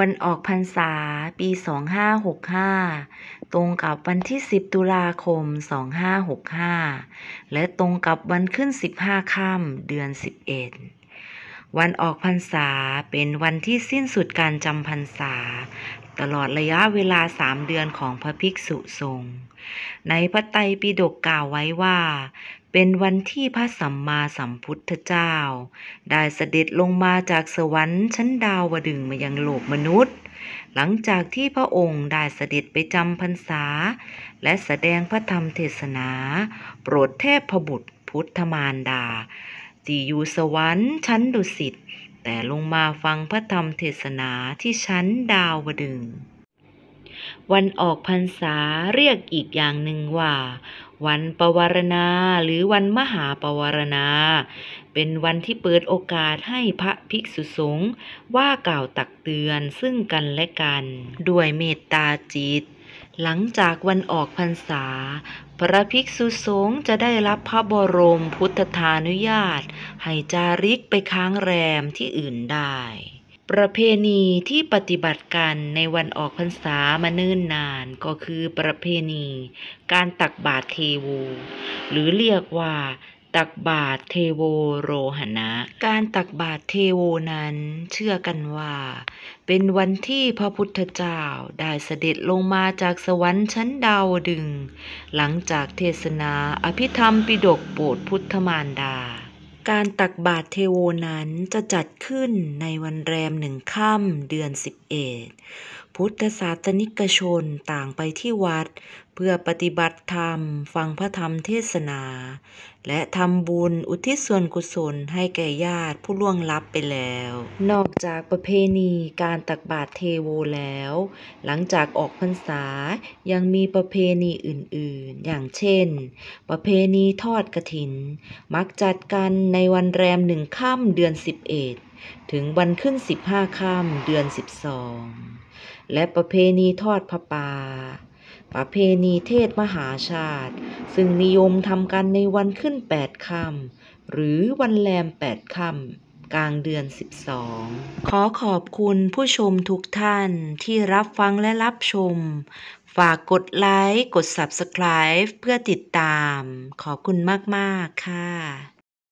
วันออกพรรษาปี 2565 ตรงกับวันที่ 10 ตุลาคม 2565 และตรงกับวันขึ้น 15 ค่ำ เดือน 11วันออกพรรษาเป็นวันที่สิ้นสุดการจำพรรษา ตลอดระยะเวลาสามเดือนของพระภิกษุสงฆ์ ในพระไตรปิฎกกล่าวไว้ว่า เป็นวันที่พระสัมมาสัมพุทธเจ้า ได้เสด็จลงมาจากสวรรค์ชั้นดาววดึงมายังโลกมนุษย์ หลังจากที่พระองค์ได้เสด็จไปจำพรรษา และแสดงพระธรรมเทศนา โปรดเทพพบุตรพุทธมารดาที่อยู่สวรรค์ชั้นดุสิตแต่ลงมาฟังพระธรรมเทศนาที่ชั้นดาวดึง วันออกพรรษาเรียกอีกอย่างหนึ่งว่า วันปวารณาหรือวันมหาปวารณา เป็นวันที่เปิดโอกาสให้พระภิกษุสงฆ์ว่ากล่าวตักเตือนซึ่งกันและกันด้วยเมตตาจิตหลังจากวันออกพรรษา พระภิกษุสงฆ์จะได้รับพระบรมพุทธทานุญาต ให้จาริกไปค้างแรมที่อื่นได้ ประเพณีที่ปฏิบัติกันในวันออกพรรษามาเนิ่นนานก็คือประเพณี การตักบาตรเทวู หรือเรียกว่าตักบาตรเทโวโรหณะ การตักบาตรเทโวนั้นเชื่อกันว่า เป็นวันที่พระพุทธเจ้าได้เสด็จลงมาจากสวรรค์ชั้นดาวดึง หลังจากเทศนาอภิธรรมปิฎกโปรดพุทธมารดาการตักบาตรเทโวนั้นจะจัดขึ้นในวันแรมหนึ่งค่ำเดือนสิบเอ็ด พุทธศาสนิกชนต่างไปที่วัด เพื่อปฏิบัติธรรมฟังพระธรรมเทศนา และทำบุญอุทิศส่วนกุศลให้แก่ญาติผู้ล่วงลับไปแล้ว นอกจากประเพณีการตักบาตรเทโวแล้ว หลังจากออกพรรษายังมีประเพณีอื่น ๆอย่างเช่น ประเพณีทอดกระถิน มักจัดกันในวันแรมหนึ่งค่ำเดือน 11 ถึงวันขึ้น 15 ค่ำเดือน 12 และประเพณีทอดพระป่า ประเพณีเทศมหาชาติ ซึ่งนิยมทำกันในวันขึ้น 8ค่ำ หรือวันแรม8ค่ำกลางเดือน 12 ขอขอบคุณผู้ชมทุกท่านที่รับฟังและรับชมฝากกดไลค์กด Subscribe เพื่อติดตาม ขอบคุณมาก ๆ ค่ะ